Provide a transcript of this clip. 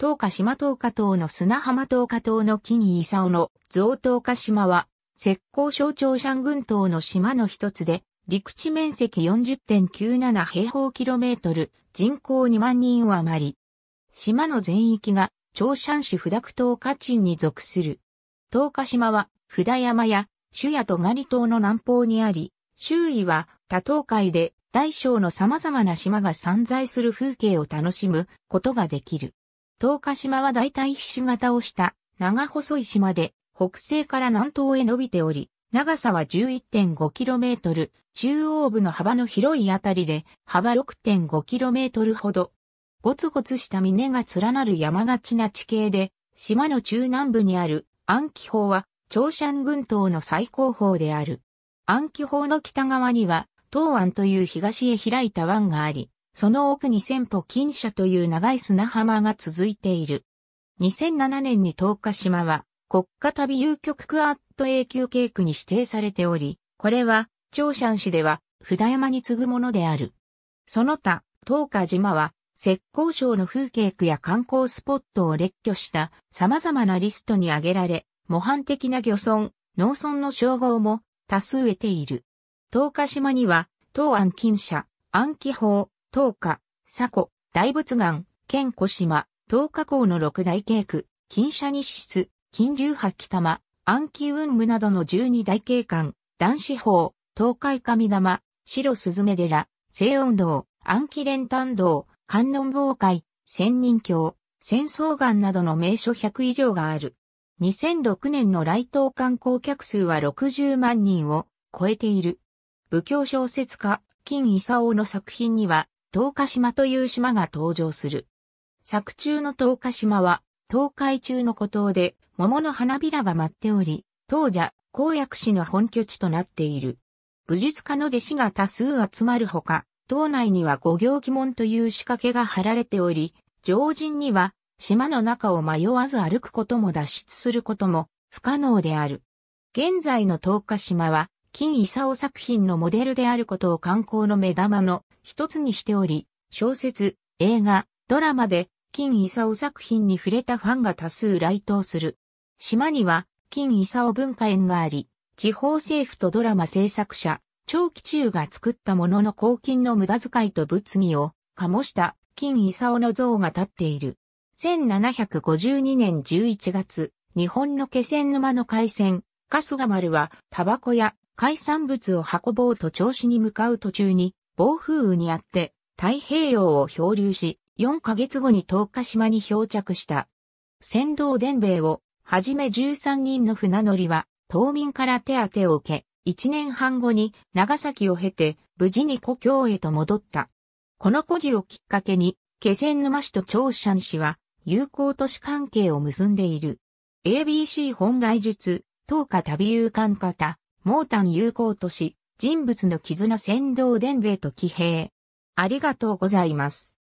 東下島東下島の砂浜東下島の木に伊勲の増東下島は、石膏省庁山群島の島の一つで、陸地面積40.97平方キロメートル、人口2万人を余り。島の全域が、長山市札濁島下鎮に属する。東下島は、札山や、朱やとガり島の南方にあり、周囲は、多島海で、大小の様々な島が散在する風景を楽しむことができる。東鹿島は大体ひし形をした長細い島で北西から南東へ伸びており、長さは 11.5km、中央部の幅の広いあたりで幅 6.5km ほど。ゴツゴツした峰が連なる山がちな地形で、島の中南部にある安貴峰は長山群島の最高峰である。安貴峰の北側には東安という東へ開いた湾があり、その奥に千歩金社という長い砂浜が続いている。2007年に東日島は国家旅遊局クアット永久計区に指定されており、これは長山市では札山に次ぐものである。その他、東日島は石膏省の風景区や観光スポットを列挙した様々なリストに挙げられ、模範的な漁村、農村の称号も多数得ている。東鹿島には、東安金社、安紀法、東華、佐古、大仏岩、県古島、東華港の六大渓区、金社日室、金流八木玉、暗記雲武などの十二大景観、男子法、東海神玉、白目寺、西音堂、暗記連丹堂、観音坊会、仙人橋、戦争岩などの名所100以上がある。2006年の来島観光客数は60万人を超えている。武教小説家、金勲の作品には、東鹿島という島が登場する。作中の東鹿島は、東海中の孤島で、桃の花びらが舞っており、当社、公約士の本拠地となっている。武術家の弟子が多数集まるほか、島内には五行鬼門という仕掛けが貼られており、常人には島の中を迷わず歩くことも脱出することも不可能である。現在の東鹿島は、金勲作品のモデルであることを観光の目玉の一つにしており、小説、映画、ドラマで、金勲作品に触れたファンが多数来島する。島には、金勲文化園があり、地方政府とドラマ制作者、長期中が作ったものの公金の無駄遣いと物議を醸した金勲の像が立っている。1752年11月、日本の気仙沼の海鮮、春日丸は、タバコや海産物を運ぼうと調子に向かう途中に、暴風雨にあって太平洋を漂流し、4ヶ月後に東日島に漂着した。船頭伝兵衛をはじめ13人の船乗りは、島民から手当てを受け、1年半後に長崎を経て、無事に故郷へと戻った。この故事をきっかけに、気仙沼市と長山市は、友好都市関係を結んでいる。ABC 本外術、東下旅遊館方、タン友好都市、人物の絆先導伝兵と騎兵。ありがとうございます。